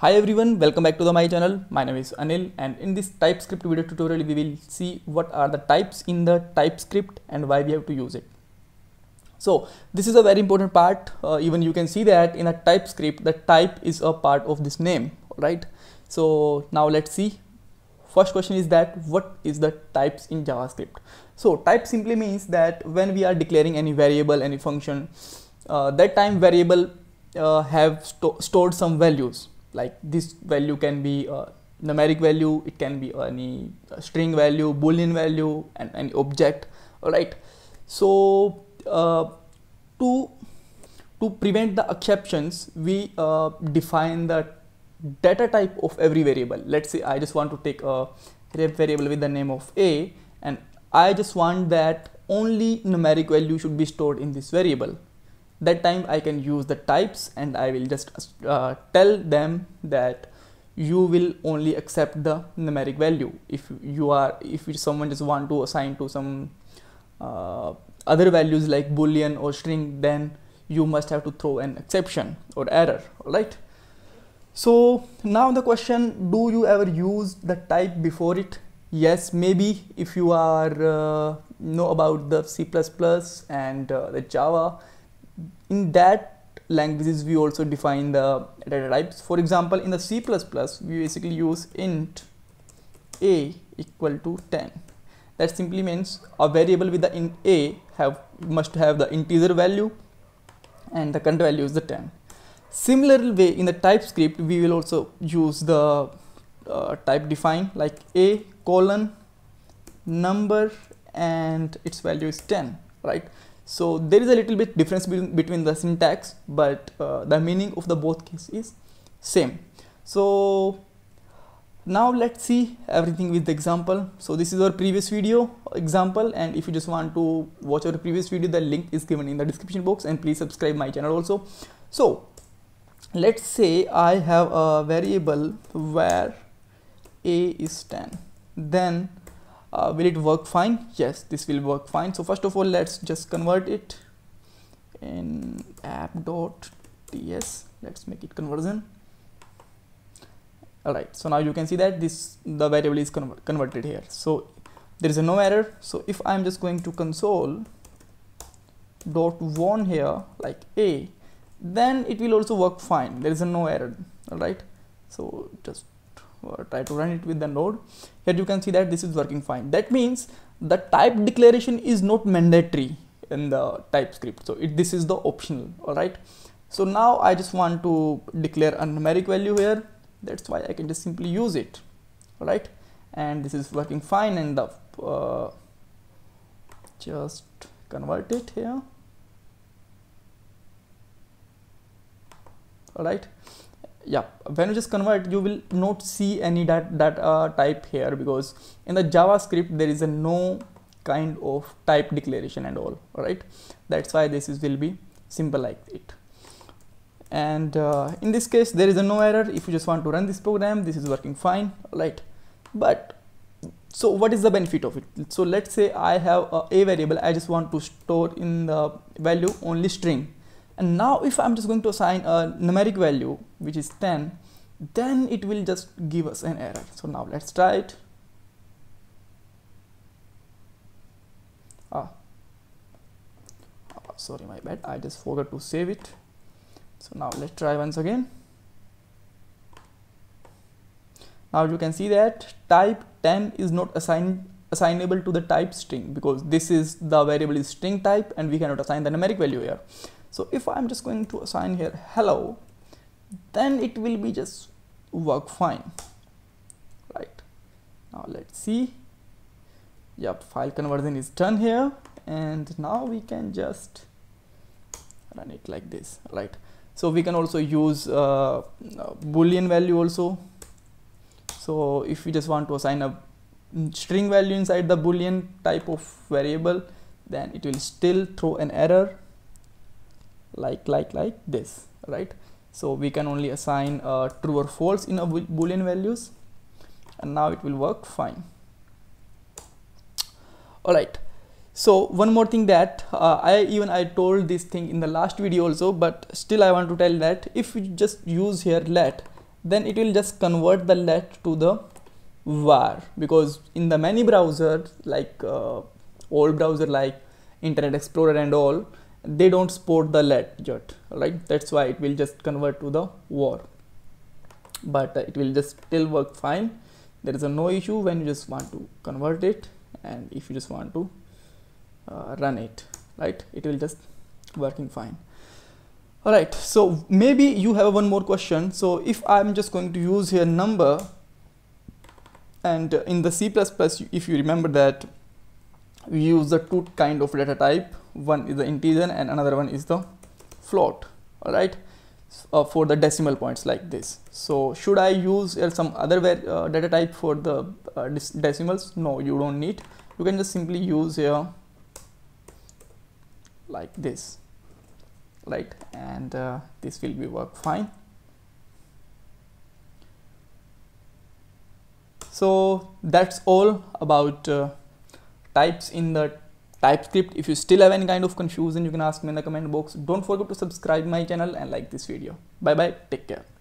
Hi everyone, welcome back to the my channel. My name is Anil and in this TypeScript video tutorial we will see what are the types in the TypeScript and why we have to use it. So this is a very important part, uh, even you can see that in a TypeScript the type is a part of this name, right? So now let's see. First question is that what is the types in JavaScript? So type simply means that when we are declaring any variable, any function, uh, that time variable uh, have sto stored some values like this value can be a uh, numeric value it can be any uh, string value boolean value and any object all right so uh, to to prevent the exceptions we uh, define the data type of every variable let's say i just want to take a rep variable with the name of a and i just want that only numeric value should be stored in this variable that time I can use the types and I will just uh, tell them that you will only accept the numeric value if you are if someone just want to assign to some uh, other values like boolean or string then you must have to throw an exception or error all right so now the question do you ever use the type before it yes maybe if you are uh, know about the c++ and uh, the java in that languages we also define the data types for example in the c++ we basically use int a equal to 10 that simply means a variable with the int a have must have the integer value and the current value is the 10 similar way in the typescript we will also use the uh, type define like a colon number and its value is 10 right so there is a little bit difference between, between the syntax, but uh, the meaning of the both case is same. So now let's see everything with the example. So this is our previous video example and if you just want to watch our previous video, the link is given in the description box and please subscribe my channel also. So let's say I have a variable where a is 10, then uh, will it work fine yes this will work fine so first of all let's just convert it in app.ts let's make it conversion alright so now you can see that this the variable is conver converted here so there is a no error so if I'm just going to console dot one here like a then it will also work fine there is a no error alright so just try to run it with the node here you can see that this is working fine that means the type declaration is not mandatory in the TypeScript so it, this is the optional all right so now I just want to declare a numeric value here that's why I can just simply use it all right and this is working fine and the uh, just convert it here all right yeah when you just convert you will not see any that that uh, type here because in the javascript there is a no kind of type declaration and all right that's why this is will be simple like it and uh, in this case there is a no error if you just want to run this program this is working fine right but so what is the benefit of it so let's say i have a, a variable i just want to store in the value only string and now if I'm just going to assign a numeric value which is 10 then it will just give us an error so now let's try it ah, ah sorry my bad I just forgot to save it so now let's try once again now you can see that type 10 is not assigned assignable to the type string because this is the variable is string type and we cannot assign the numeric value here so if I'm just going to assign here hello, then it will be just work fine, right? Now let's see. Yep, file conversion is done here. And now we can just run it like this, right? So we can also use uh, uh, Boolean value also. So if we just want to assign a string value inside the Boolean type of variable, then it will still throw an error like like like this right so we can only assign uh, true or false in a boolean values and now it will work fine all right so one more thing that uh, I even I told this thing in the last video also but still I want to tell that if you just use here let then it will just convert the let to the var because in the many browsers like uh, old browser like internet explorer and all they don't support the lead jet right that's why it will just convert to the war but uh, it will just still work fine there is a no issue when you just want to convert it and if you just want to uh, run it right it will just working fine all right so maybe you have one more question so if i'm just going to use here number and uh, in the c++ if you remember that we use the two kind of data type one is the integer and another one is the float all right uh, for the decimal points like this so should i use uh, some other uh, data type for the uh, decimals no you don't need you can just simply use here like this right and uh, this will be work fine so that's all about uh, types in the TypeScript. If you still have any kind of confusion, you can ask me in the comment box. Don't forget to subscribe my channel and like this video. Bye bye. Take care.